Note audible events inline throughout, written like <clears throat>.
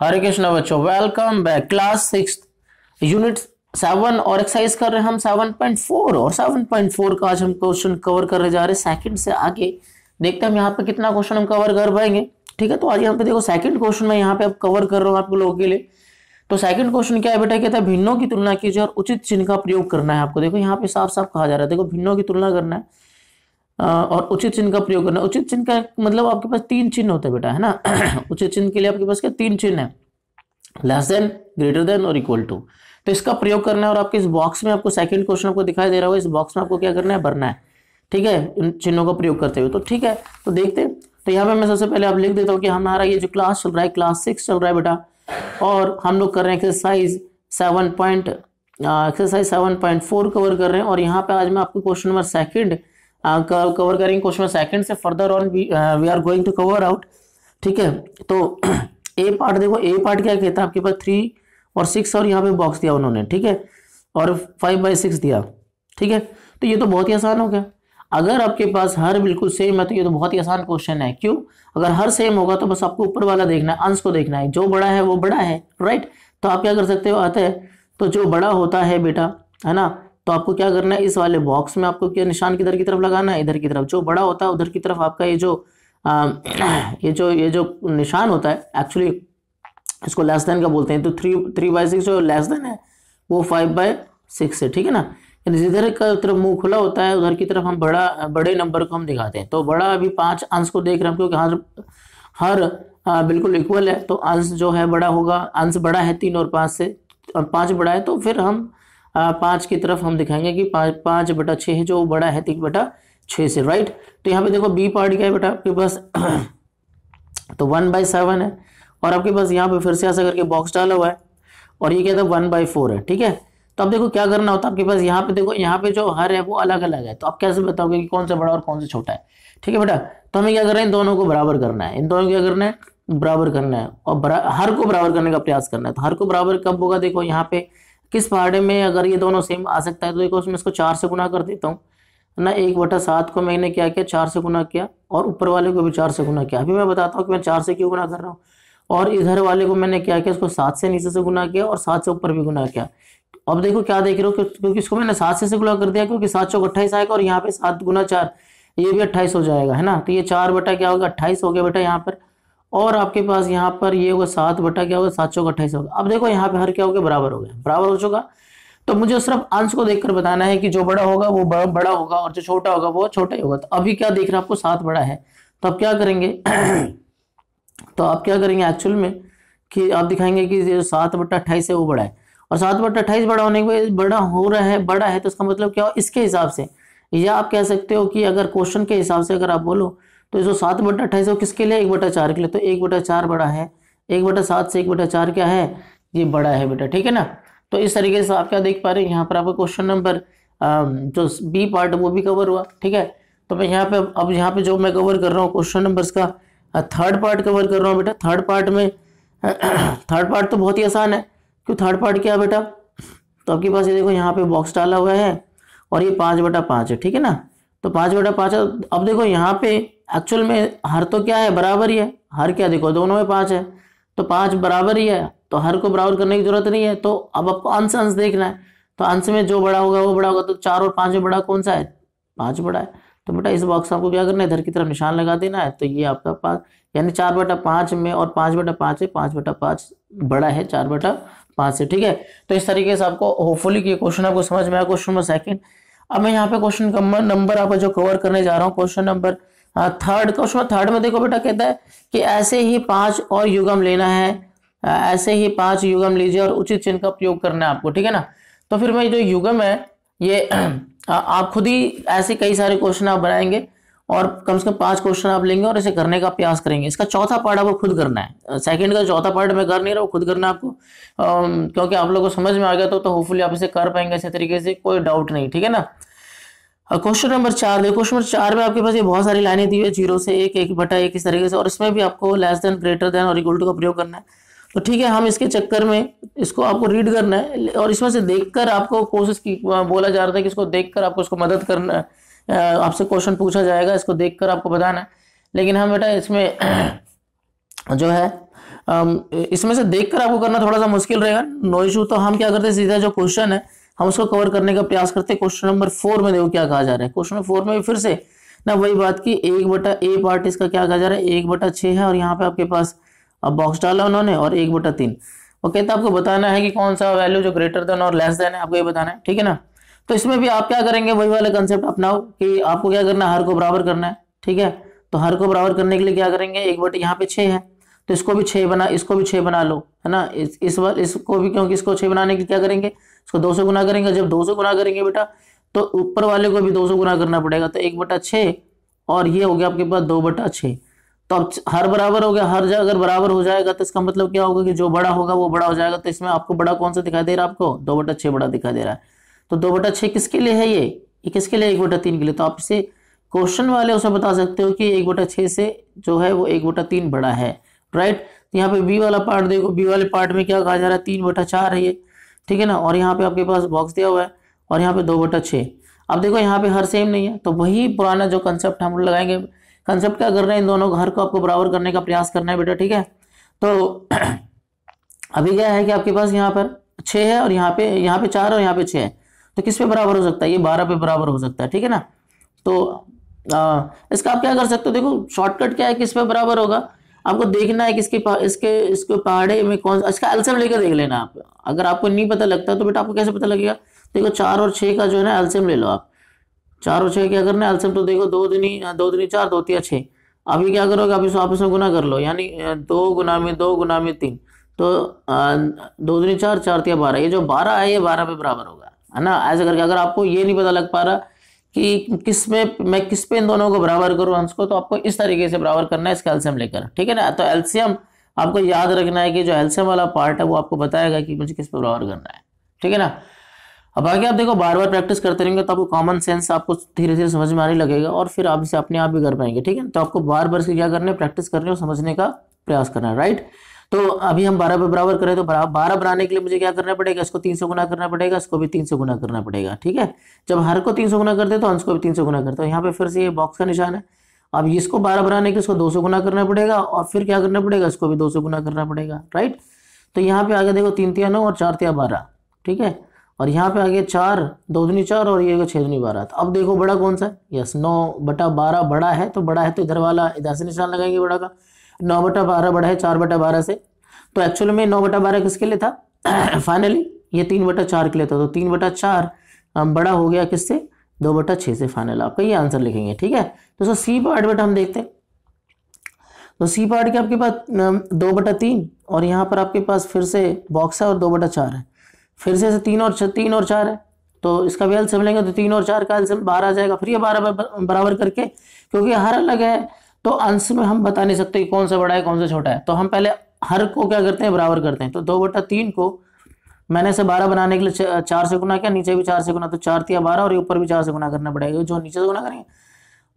हरे कृष्णा बच्चों welcome back class six unit seven और exercise कर रहे हैं हम सेवन पॉइंट फोर और सेवन पॉइंट फोर का आज हम क्वेश्चन कवर करने जा रहे हैं सेकंड से आगे देखते हैं हम यहाँ पे कितना क्वेश्चन हम कवर कर पाएंगे ठीक है तो आज यहाँ पे देखो सेकंड क्वेश्चन मैं यहाँ पे अब कवर कर रहा हूँ आप लोगों के लिए तो सेकंड क्वेश्चन क्या है बेटा कहता है भिन्नों की तुलना कीजिए और उचित चिन्ह का प्रयोग करना है आपको देखो यहाँ पे साफ साफ कहा जा रहा है देखो भिन्नों की तुलना करना है और उचित चिन्ह का प्रयोग करना उचित चिन्ह का मतलब आपके पास तीन चिन्ह होते हैं बेटा है ना <clears throat> उचित चिन्ह के लिए आपके पास क्या तीन चिन्ह है लेस देन ग्रेटर देन और इक्वल टू तो इसका प्रयोग करना है और आपके इस बॉक्स में आपको सेकंड क्वेश्चन आपको दिखाई दे रहा हो इस बॉक्स में आपको क्या करना है भरना है ठीक है इन चिन्हों का प्रयोग करते हुए तो ठीक है तो देखते हैं तो यहाँ पे मैं सबसे पहले आप लिख देता हूँ कि हमारा ये जो क्लास चल रहा है क्लास सिक्स चल रहा है बेटा और हम लोग कर रहे हैं exercise seven point exercise seven point four cover कर रहे हैं और यहाँ पे आज मैं आपको क्वेश्चन नंबर सेकंड कवर करेंगे क्वेश्चन सेकंड से further on we are going to cover out ठीक है तो ए <clears throat> पार्ट देखो ए पार्ट क्या कहता है आपके पास थ्री और सिक्स और यहाँ पे बॉक्स दिया उन्होंने ठीक है और फाइव बाई सिक्स दिया ठीक है तो ये तो बहुत ही आसान हो गया अगर आपके पास हर बिल्कुल सेम है तो ये तो बहुत ही आसान क्वेश्चन है क्यों अगर हर सेम होगा तो बस आपको ऊपर वाला देखना है अंश को देखना है जो बड़ा है वो बड़ा है राइट तो आप क्या कर सकते हो आते है तो जो बड़ा होता है बेटा है ना तो आपको क्या करना है इस वाले बॉक्स में आपको क्या निशान किधर की तरफ लगाना है इधर की तरफ जो बड़ा होता है उधर की तरफ आपका ये जो आ, <clears throat> ये जो ये जो निशान होता है एक्चुअली इसको लेस देन का बोलते हैं तो थ्री थ्री बाई सिक्स जो लेस देन है वो फाइव बाय सिक्स है ठीक है ना यानी जिधर का तरफ मुंह खुला होता है उधर की तरफ हम बड़ा बड़े नंबर को हम दिखाते हैं तो बड़ा अभी पांच अंश को देख रहे हैं क्योंकि हर हर आ, बिल्कुल इक्वल है तो अंश जो है बड़ा होगा अंश बड़ा है तीन और पाँच से और पाँच बड़ा है तो फिर हम पाँच की तरफ हम दिखाएंगे कि पाँच पाँच बटा छः है जो बड़ा है तीन तो बटा छः से राइट तो यहाँ पे देखो बी पार्ट क्या है बेटा आपके पास <clears throat> तो वन बाई सेवन है और आपके पास यहाँ पे फिर से ऐसा करके बॉक्स डाला हुआ है और ये क्या था वन बाई फोर है ठीक है तो अब देखो क्या करना होता है आपके पास यहाँ पे देखो यहाँ पे जो हर है वो अलग अलग है तो आप कैसे बताओगे कि कौन सा बड़ा और कौन सा छोटा है ठीक है बेटा तो हमें क्या करना है इन दोनों को बराबर करना है इन दोनों को क्या करना है बराबर करना है और हर को बराबर करने का प्रयास करना है तो हर को बराबर कब होगा देखो यहाँ पे किस पहाड़े में अगर ये दोनों सेम आ सकता है तो देखो उसमें इसको चार से गुना कर देता हूँ ना एक बटा सात को मैंने क्या किया चार से गुना किया और ऊपर वाले को भी चार से गुना किया अभी मैं बताता हूँ कि मैं चार से क्यों गुना कर रहा हूँ और इधर वाले को मैंने क्या किया उसको सात से नीचे से गुना किया और सात से ऊपर भी गुना किया अब देखो क्या देख रहे हो क्योंकि इसको मैंने सात से गुना कर दिया क्योंकि सात सौ अट्ठाईस आएगा और यहाँ पे सात गुना चार ये भी अट्ठाईस हो जाएगा है ना तो ये चार बटा क्या होगा अट्ठाईस हो गया बेटा यहाँ पर और आपके पास यहाँ पर ये होगा सात बटा क्या होगा सात चौक अट्ठाईस होगा अब देखो यहाँ पे हर क्या हो गया बराबर हो गया बराबर हो चुका तो मुझे सिर्फ अंश को देखकर बताना है कि जो बड़ा होगा वो बड़ा होगा और जो छोटा होगा वो छोटा ही होगा तो अभी क्या देख रहे हैं आपको सात बड़ा है तो आप क्या करेंगे <clears throat> तो आप क्या करेंगे एक्चुअल में कि आप दिखाएंगे कि जो सात बटा अट्ठाईस है वो बड़ा है और सात बटा अट्ठाईस बड़ा होने के बड़ा हो रहा है बड़ा है तो इसका मतलब क्या हो इसके हिसाब से या आप कह सकते हो कि अगर क्वेश्चन के हिसाब से अगर आप बोलो तो एक सौ सात बटा अट्ठाईस किसके लिए एक बटा चार के लिए तो एक बटा चार बड़ा है एक बटा सात से एक बटा चार क्या है ये बड़ा है बेटा ठीक है ना तो इस तरीके से आप क्या देख पा रहे हैं यहाँ पर आपका क्वेश्चन नंबर जो बी पार्ट वो भी कवर हुआ ठीक है तो मैं यहाँ पे अब यहाँ पे जो मैं कवर कर रहा हूँ क्वेश्चन नंबर का थर्ड पार्ट कवर कर रहा हूँ बेटा थर्ड पार्ट में थर्ड <clears throat> पार्ट तो बहुत ही आसान है क्यों थर्ड पार्ट क्या है बेटा तो आपके पास ये देखो यहाँ पे बॉक्स डाला हुआ है और ये पाँच बटा पाँच है ठीक है ना तो पाँच बटा पाँच अब देखो यहाँ पे एक्चुअल में हर तो क्या है बराबर ही है हर क्या देखो दोनों में पाँच है तो पाँच बराबर ही है तो हर को बराबर करने की जरूरत नहीं है तो अब आपको अंश अंश देखना है तो अंश में जो बड़ा होगा वो बड़ा होगा तो चार और पाँच में बड़ा कौन सा है पाँच बड़ा है तो बेटा इस बॉक्स आपको क्या करना है इधर की तरफ निशान लगा देना है तो ये आपका पाँच यानी चार बटा पाँच में और पाँच बटा पाँच है पाँच बटा पाँच बड़ा है चार बटा पाँच से ठीक है तो इस तरीके से आपको होपफुली ये क्वेश्चन आपको समझ में आया क्वेश्चन नंबर सेकंड अब मैं यहाँ पे क्वेश्चन नंबर आपको जो कवर करने जा रहा हूँ question number third question third में देखो बेटा कहता है कि ऐसे ही पांच और युगम लेना है हाँ, ऐसे ही पांच युगम लीजिए और उचित चिन्ह का प्रयोग करना है आपको ठीक है ना तो फिर मैं जो युगम है ये <clears throat> आप खुद ही ऐसे कई सारे क्वेश्चन आप बनाएंगे और कम से कम पांच क्वेश्चन आप लेंगे और इसे करने का प्रयास करेंगे इसका चौथा पार्ट आपको खुद करना है सेकंड का चौथा पार्ट मैं कर नहीं रहा हूँ खुद करना आपको क्योंकि आप लोगों को समझ में आ गया तो, तो होपफुली आप इसे कर पाएंगे ऐसे तरीके से कोई डाउट नहीं ठीक है ना क्वेश्चन नंबर चार देखो क्वेश्चन नंबर चार में आपके पास ये बहुत सारी लाइनें दी हुई है जीरो से एक एक बटा एक इस तरीके से और इसमें भी आपको लेस देन ग्रेटर देन और इक्वल टू का प्रयोग करना है तो ठीक है हम इसके चक्कर में इसको आपको रीड करना है और इसमें से देखकर आपको कोशिश की बोला जा रहा था कि इसको कर आपको इसको मदद करना है आपसे क्वेश्चन पूछा जाएगा इसको कर आपको बताना है लेकिन हम बेटा इसमें <clears throat> जो है इसमें से कर आपको करना थोड़ा सा मुश्किल रहेगा नो इशू तो हम क्या करते हैं सीधा जो क्वेश्चन है हम उसको कवर करने का प्रयास करते हैं क्वेश्चन नंबर फोर में देखो क्या कहा जा रहा है क्वेश्चन फोर में भी फिर से ना वही बात की एक बटा ए पार्ट इसका क्या कहा जा रहा है एक बटा छः है और यहाँ पे आपके पास अब बॉक्स डाला उन्होंने और एक बटा तीन और कहते आपको बताना है कि कौन सा वैल्यू जो ग्रेटर देन और लेस देन है आपको ये बताना है ठीक है ना तो इसमें भी आप क्या करेंगे वही वाला कंसेप्ट अपनाओ कि आपको क्या करना है हर को बराबर करना है ठीक है तो हर को बराबर करने के लिए क्या करेंगे एक बटे यहाँ पे छः है तो इसको भी छः बना इसको भी छः बना लो है ना इस इस बार इसको भी क्योंकि इसको छः बनाने के लिए क्या करेंगे इसको दो सौ गुना करेंगे जब दो सौ गुना करेंगे बेटा तो ऊपर वाले को भी दो सौ गुना करना पड़ेगा तो एक बटा छः और ये हो गया आपके पास दो बटा छः तो अब हर बराबर हो गया हर जगह अगर बराबर हो जाएगा तो इसका मतलब क्या होगा कि जो बड़ा होगा वो बड़ा हो जाएगा तो इसमें आपको बड़ा कौन सा दिखाई दे रहा है आपको दो बटा छः बड़ा दिखाई दे रहा है तो दो बटा छः किसके लिए है ये किसके लिए एक बटा तीन के लिए तो आप इसे क्वेश्चन वाले उसे बता सकते हो कि एक बटा छः से जो है वो एक बटा तीन बड़ा है राइट तो यहाँ पे बी वाला पार्ट देखो बी वाले पार्ट में क्या कहा जा रहा है तीन बटा चार है ये ठीक है ना और यहाँ पे आपके पास बॉक्स दिया हुआ है और यहाँ पे दो बटा छः अब देखो यहाँ पे हर सेम नहीं है तो वही पुराना जो कंसेप्ट हम लगाएंगे कंसेप्ट क्या रहे हैं इन दोनों घर को आपको बराबर करने का प्रयास करना है बेटा ठीक है तो <clears throat> अभी क्या है कि आपके पास यहाँ पर छः है और यहाँ पे यहाँ पे चार और यहाँ पे छः है तो किस पे बराबर हो सकता है ये बारह पे बराबर हो सकता है ठीक है ना तो आ, इसका आप क्या कर सकते हो देखो शॉर्टकट क्या है किस पे बराबर होगा आपको देखना है कि इसके इसके इसके पहाड़े में कौन सा इसका एल्सियम लेकर देख लेना आप अगर आपको नहीं पता लगता तो बेटा आपको कैसे पता लगेगा देखो चार और छः का जो है ना एल्सियम ले लो आप चार और छः अगर ना एल्सियम तो देखो दो ही दो ही चार दो तीन छः अभी क्या करोगे आप इसको आपस में गुना कर लो यानी दो गुना में दो गुना में तीन तो दो दुनी चार चार तीन बारह ये जो बारह है ये बारह पे बराबर होगा है ना ऐसे करके अगर आपको ये नहीं पता लग पा रहा कि किस में मैं किस पे इन दोनों को बराबर करूं अंश को तो आपको इस तरीके से बराबर करना है इसका एल्सियम लेकर ठीक है ना तो एल्सियम आपको याद रखना है कि जो एल्सियम वाला पार्ट है वो आपको बताएगा कि मुझे किस पे बराबर करना है ठीक है ना अब आगे आप देखो बार बार प्रैक्टिस करते रहेंगे तो आपको कॉमन सेंस आपको धीरे धीरे समझ में आने लगेगा और फिर आप इसे अपने आप भी कर पाएंगे ठीक है तो आपको बार बार से क्या करना है प्रैक्टिस करने और समझने का प्रयास करना है राइट तो अभी हम बारह बराबर करें तो बारह बनाने के लिए मुझे क्या करना पड़ेगा इसको तीन सौ गुना करना पड़ेगा इसको भी तीन सौ गुना करना पड़ेगा ठीक है जब हर को तीन सौ गुना करते तो अंश को भी तीन सौ गुना करते हो तो यहाँ पे फिर से ये बॉक्स का निशान है अब इसको बारह बनाने के इसको दो सौ गुना करना पड़ेगा और फिर क्या करना पड़ेगा इसको भी दो सौ गुना करना पड़ेगा राइट तो यहाँ पे आगे देखो तीन तिया नौ और चार तिया बारह ठीक है और यहाँ पे आगे चार दो दुनी चार और ये छः दुनी बारह तो अब देखो बड़ा कौन सा यस नौ बटा बारह बड़ा है तो बड़ा है तो इधर वाला इधर से निशान लगाएंगे बड़ा का नौ बटा बारह बढ़ा है चार बटा बारह से तो एक्चुअल में नौ बटा बारह किसके लिए था फाइनली <clears throat> ये तीन बटा चार के लिए था तो तीन बटा चार बड़ा हो गया किससे दो बटा छः से फाइनल आपका ये आंसर लिखेंगे ठीक है तो सर सी पार्ट बेटा हम देखते हैं तो सी पार्ट के आपके पास दो बटा तीन और यहाँ पर आपके पास फिर से बॉक्स है और दो बटा चार है फिर से तीन और तीन और चार है तो इसका भी एल्सियम लेंगे तो तीन और चार का एल्सियम बारह आ जाएगा फिर ये बारह बराबर करके क्योंकि हर अलग है तो अंश में हम बता नहीं सकते कि कौन सा बड़ा है कौन सा छोटा है तो हम पहले हर को क्या करते हैं बराबर करते हैं तो दो बटा तीन को मैंने से बारह बनाने के लिए चार से गुना किया नीचे भी चार से गुना तो चार तिया बारह और ऊपर भी चार से गुना करना पड़ेगा जो नीचे से गुना करेंगे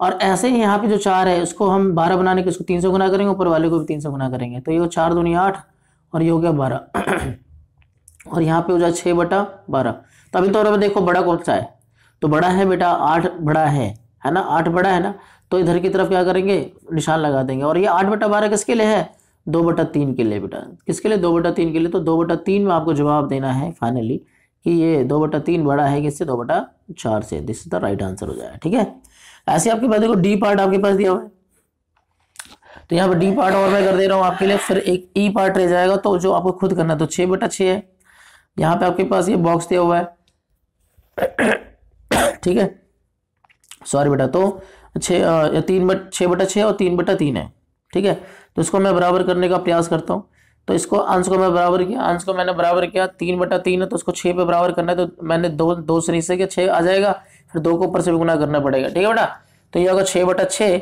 और ऐसे ही यहाँ पे जो चार है उसको हम बारह बनाने के उसको तीन से गुना करेंगे ऊपर वाले को भी तीन से गुना करेंगे तो ये चार दुनिया आठ और ये हो गया बारह <clears throat> और यहाँ पे हो जाए छः बटा बारह तो अभी तौर तो पर देखो बड़ा कौन सा है तो बड़ा है बेटा आठ बड़ा है है ना आठ बड़ा है ना तो इधर की तरफ क्या करेंगे निशान लगा देंगे और ये आठ बटा बारह किसके लिए है दो बटा तीन के लिए बेटा किसके लिए दो बटा तीन के लिए तो दो बटा तीन में आपको जवाब देना है फाइनली कि ये दो बटा तीन बड़ा है किससे दो बटा चार से this is the right answer हो जाएगा ठीक है ऐसे आपके पास देखो डी पार्ट आपके पास दिया हुआ है तो यहाँ पर डी पार्ट और मैं कर दे रहा हूँ आपके लिए फिर एक ई e पार्ट रह जाएगा तो जो आपको खुद करना तो छः बटा छः है यहाँ पे आपके पास ये बॉक्स दिया हुआ है <coughs> ठीक है सॉरी बेटा तो छः तीन बट छः बटा छः और तीन बटा तीन है ठीक है तो इसको मैं बराबर करने का प्रयास करता हूँ तो इसको अंश को मैं बराबर किया अंश को मैंने बराबर किया तीन बटा तीन है तो उसको छः पे बराबर करना है तो मैंने दो दो से नीचे के छः आ जाएगा फिर दो को ऊपर से भी गुना करना पड़ेगा ठीक है बेटा तो ये होगा छः बटा छः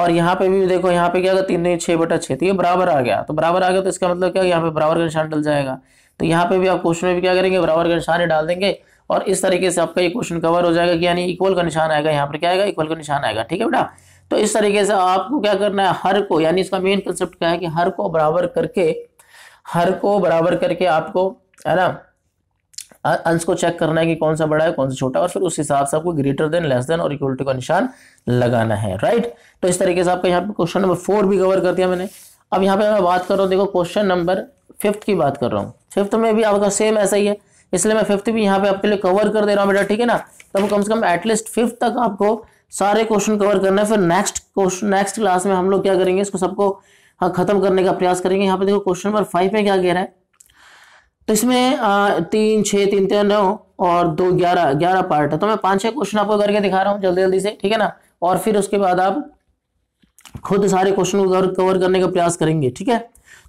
और यहाँ पे भी देखो यहाँ पे क्या होगा तीन दिन छः बटा छः तो ये बराबर आ गया तो बराबर आ गया तो इसका मतलब क्या यहाँ पे बराबर का निशान डल जाएगा तो यहाँ पे भी आप क्वेश्चन में भी क्या करेंगे बराबर का निशान ही डाल देंगे और इस तरीके से आपका ये क्वेश्चन कवर हो जाएगा कि यानी इक्वल का निशान आएगा यहाँ पर क्या आएगा इक्वल का निशान आएगा ठीक है बेटा तो इस तरीके से आपको क्या करना है हर को यानी इसका मेन कंसेप्ट क्या है कि हर को बराबर करके हर को बराबर करके आपको है ना अंश को चेक करना है कि कौन सा बड़ा है कौन सा छोटा और फिर उस हिसाब से आपको ग्रेटर देन लेस देन और इक्वल टू का निशान लगाना है राइट तो इस तरीके से आपका यहाँ पे क्वेश्चन नंबर फोर भी कवर कर दिया मैंने अब यहाँ पे मैं बात कर रहा हूँ देखो क्वेश्चन नंबर फिफ्थ की बात कर रहा हूँ फिफ्थ में भी आपका सेम ऐसा ही है इसलिए मैं फिफ्थ भी यहाँ पे आपके लिए कवर कर दे रहा हूँ बेटा ठीक है ना तो कम से कम एटलीस्ट फिफ्थ तक आपको सारे क्वेश्चन कवर करना है फिर नेक्स्ट क्वेश्चन नेक्स्ट क्लास में हम लोग क्या करेंगे इसको सबको हाँ, खत्म करने का प्रयास करेंगे यहाँ पे देखो क्वेश्चन नंबर फाइव में क्या कह रहा है तो इसमें तीन छः तीन तीन नौ और दो ग्यारह ग्यारह पार्ट है तो मैं पाँच छः क्वेश्चन आपको करके दिखा रहा हूँ जल्दी जल्दी से ठीक है ना और फिर उसके बाद आप खुद सारे क्वेश्चन को कवर करने का प्रयास करेंगे ठीक है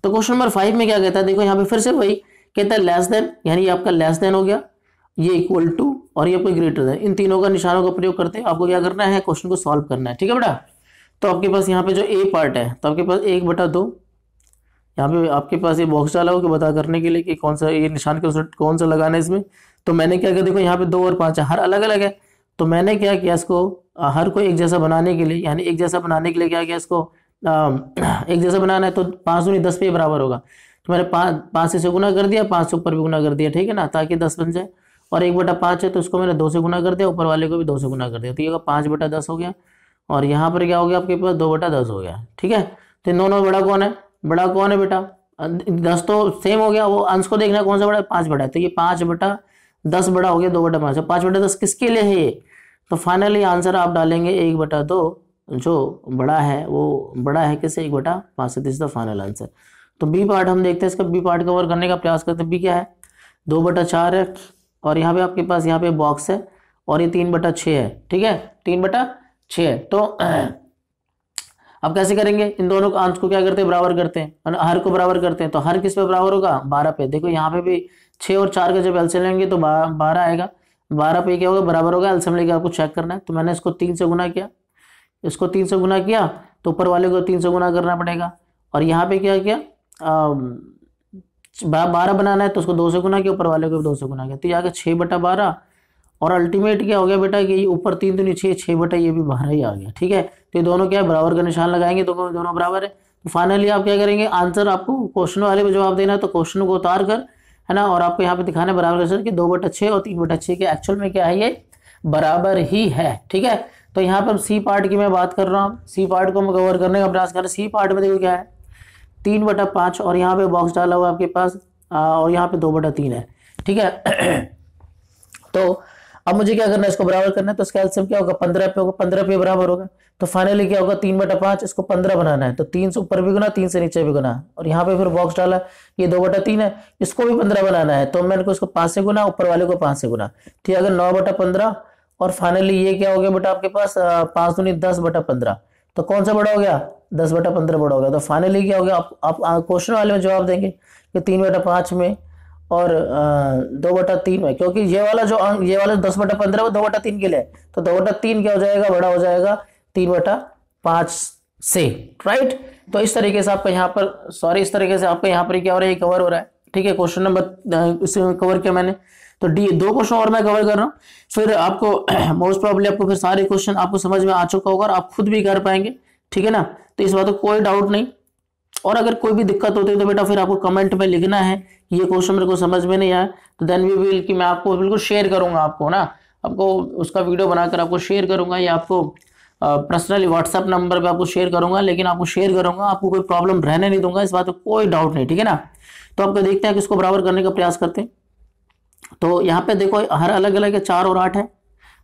तो क्वेश्चन नंबर फाइव में क्या कहता है देखो यहाँ पे फिर से वही कहता है लेस देन यानी आपका लेस देन हो गया ये इक्वल टू और ये आपका ग्रेटर देन इन तीनों का निशानों का प्रयोग करते हैं आपको क्या करना है क्वेश्चन को सॉल्व करना है ठीक है बेटा तो आपके पास यहाँ पे जो ए पार्ट है तो आपके पास एक बटा दो यहाँ पे आपके पास ये बॉक्स डाला हो कि बता करने के लिए कि कौन सा ये निशान के कौन सा लगाना है इसमें तो मैंने क्या किया देखो यहाँ पे दो और पाँच हर अलग अलग है तो मैंने क्या किया इसको हर को एक जैसा बनाने के लिए यानी एक जैसा बनाने के लिए क्या किया इसको <clears throat> एक जैसा बनाना है तो पाँच दूनी दस पे बराबर होगा तो मैंने पाँच पाँच से गुना कर दिया पाँच से ऊपर भी गुना कर दिया ठीक है ना ताकि दस बन जाए और एक बटा पाँच है तो उसको मैंने दो से गुना कर दिया ऊपर वाले को भी दो से गुना कर दिया तो ये होगा पाँच बटा दस हो गया और यहाँ पर क्या हो गया आपके पास दो बटा दस हो गया ठीक है तो इन दोनों बड़ा कौन है बड़ा कौन है बेटा दस तो सेम हो गया वो अंश को देखना कौन सा बड़ा है पाँच बटा है तो ये पाँच बटा दस बड़ा हो गया दो बटा पाँच तो पाँच बटा दस किसके लिए है ये तो फाइनली आंसर आप डालेंगे एक बटा दो जो बड़ा है वो बड़ा है किसे एक बटा पाँच से दिस द फाइनल आंसर तो बी पार्ट हम देखते हैं इसका बी पार्ट कवर करने का प्रयास करते हैं बी क्या है दो बटा चार है और यहाँ पे आपके पास यहाँ पे बॉक्स है और ये तीन बटा छः है ठीक है तीन बटा छः है तो <clears throat> अब कैसे करेंगे इन दोनों को अंश को क्या करते हैं बराबर करते हैं हर को बराबर करते हैं तो हर किस पे बराबर होगा बारह पे देखो यहाँ पे भी छः और चार का जब एल्सियम लेंगे तो बारह आएगा बारह पे क्या होगा बराबर होगा एल्सियम लेके आपको चेक करना है तो मैंने इसको तीन से गुना किया इसको तीन से गुना किया तो ऊपर वाले को तीन से गुना करना पड़ेगा और यहाँ पे क्या किया बारह बनाना है तो उसको दो सौ गुना के ऊपर वाले को भी दो सौ गुना किया तो ये आ गया छः बटा बारह और अल्टीमेट क्या हो गया बेटा कि ये ऊपर तीन तो छः छः बटा ये भी बारह ही आ गया ठीक है तो ये दोनों क्या है बराबर का निशान लगाएंगे तो दोनों बराबर है तो फाइनली आप क्या करेंगे आंसर आपको क्वेश्चन वाले में जवाब देना है तो क्वेश्चन को उतार कर है ना और आपको यहाँ पे दिखाना है बराबर सर कि दो बटा छः और तीन बटा छः के एक्चुअल में क्या है ये बराबर ही है ठीक है तो यहाँ पर सी पार्ट की मैं बात कर रहा हूँ सी पार्ट को मैं कवर करने का प्रयास कर रहा हूँ सी पार्ट में देखो क्या है तीन बटा पाँच और यहाँ पे बॉक्स डाला हुआ आपके पास और यहाँ पे दो बटा तीन है ठीक है <clears throat> तो अब मुझे क्या करना है इसको बराबर करना है तो इसका एल्सियम क्या होगा पंद्रह पे होगा पंद्रह पे बराबर होगा तो फाइनली क्या होगा तीन बटा पाँच इसको पंद्रह बनाना है तो तीन से ऊपर भी गुना तीन से नीचे भी गुना और यहाँ पे फिर बॉक्स डाला ये दो बटा तीन है इसको भी पंद्रह बनाना है तो मैंने को इसको पाँच से गुना ऊपर वाले को पाँच से गुना ठीक है अगर नौ बटा पंद्रह और फाइनली ये क्या हो गया बेटा आपके पास पाँच दूनी दस बटा पंद्रह तो कौन सा बड़ा हो गया दस बटा पंद्रह बड़ा हो गया तो फाइनली क्या हो गया आप आप क्वेश्चन वाले में जवाब देंगे कि तीन बटा पाँच में और दो बटा तीन में क्योंकि ये वाला जो अंक ये वाला दस बटा पंद्रह दो बटा तीन के लिए तो दो बटा तीन क्या हो जाएगा बड़ा हो जाएगा तीन बटा पाँच से राइट तो इस तरीके से आपका यहाँ पर सॉरी इस तरीके से आपका यहाँ पर क्या हो रहा है कवर हो रहा है ठीक है क्वेश्चन नंबर कवर किया मैंने तो डी दो क्वेश्चन और मैं कवर कर रहा हूँ फिर आपको मोस्ट <clears throat> प्रॉब्लली आपको फिर सारे क्वेश्चन आपको समझ में आ चुका होगा आप खुद भी कर पाएंगे ठीक है ना तो इस बात को कोई डाउट नहीं और अगर कोई भी दिक्कत होती है तो बेटा फिर आपको कमेंट में लिखना है ये क्वेश्चन मेरे को समझ में नहीं आया तो देन वी विल कि मैं आपको बिल्कुल शेयर करूंगा आपको ना आपको उसका वीडियो बनाकर आपको शेयर करूंगा या आपको पर्सनली व्हाट्सअप नंबर पे आपको शेयर करूंगा लेकिन आपको शेयर करूंगा आपको कोई प्रॉब्लम रहने नहीं दूंगा इस बात में कोई डाउट नहीं ठीक है ना तो आपको देखते हैं किसको बराबर करने का प्रयास करते हैं तो यहाँ पे देखो हर अलग अलग है चार और आठ है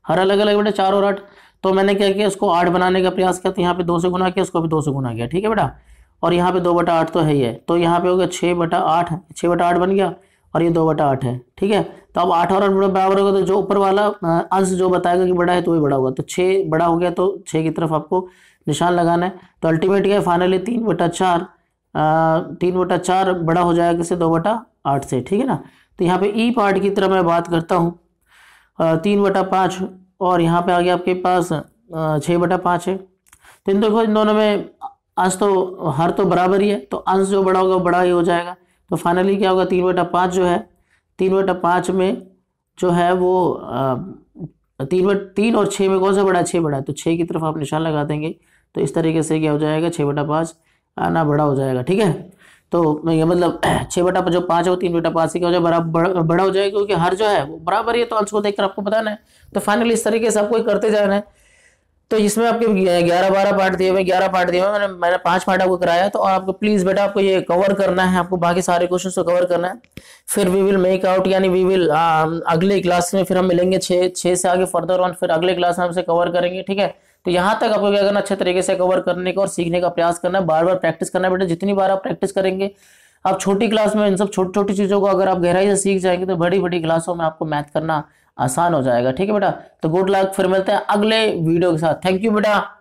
हर अलग अलग बेटा चार और आठ तो मैंने क्या किया इसको आठ बनाने का प्रयास किया तो यहाँ पे दो से गुना किया उसको भी दो से गुना किया ठीक है बेटा और यहाँ पे दो बटा आठ तो है ही है तो यहाँ पे हो गया छः बटा आठ छः बटा आठ बन गया और ये दो बटा आठ है ठीक है तो अब आठ और आठ बराबर होगा तो जो ऊपर वाला अंश जो बताएगा कि बड़ा है तो वही बड़ा होगा तो छः बड़ा हो गया तो छः की तरफ आपको निशान लगाना है तो अल्टीमेट क्या है फाइनली तीन बटा चार तीन बटा चार बड़ा हो जाएगा किसे दो बटा आठ से ठीक है ना तो यहाँ पे ई e पार्ट की तरह मैं बात करता हूँ तीन बटा पाँच और यहाँ पे आ गया आपके पास छः बटा पाँच है तो इन देखो इन दोनों में अंश तो हर तो बराबर ही है तो अंश जो बड़ा होगा बड़ा ही हो जाएगा तो फाइनली क्या होगा तीन बटा पाँच जो है तीन बटा पाँच में जो है वो तीन बट तीन और छः में कौन सा बड़ा है छः बड़ा है तो छः की तरफ आप निशान लगा देंगे तो इस तरीके से क्या हो जाएगा छः बटा पाँच आना बड़ा हो जाएगा ठीक है तो ये मतलब <clears throat> छः बटा जो पाँच है वो तीन बटा पाँच ही हो जाए बराबर बड़ा हो जाएगा क्योंकि हर जो है वो बराबर ही है तो आंसर को देखकर आपको बताना है तो फाइनली इस तरीके से आपको करते जाना है तो इसमें आपके ग्यारह बारह पार्ट दिए हुए ग्यारह पार्ट दिए हुए मैंने मैंने पांच पार्ट आपको कराया तो आपको प्लीज बेटा आपको ये कवर करना है आपको बाकी सारे क्वेश्चन को कवर करना है फिर वी विल मेक आउट यानी वी विल अगले क्लास में फिर हम मिलेंगे छः छः से आगे फर्दर ऑन फिर अगले क्लास में हमसे कवर करेंगे ठीक है तो यहाँ तक आपको क्या करना अच्छे तरीके से कवर करने का और सीखने का प्रयास करना है बार बार प्रैक्टिस करना है बेटा जितनी बार आप प्रैक्टिस करेंगे आप छोटी क्लास में इन सब छोटी छोटी चीज़ों को अगर आप गहराई से सीख जाएंगे तो बड़ी बड़ी क्लासों में आपको मैथ करना आसान हो जाएगा ठीक है बेटा तो गुड लक फिर मिलते हैं अगले वीडियो के साथ थैंक यू बेटा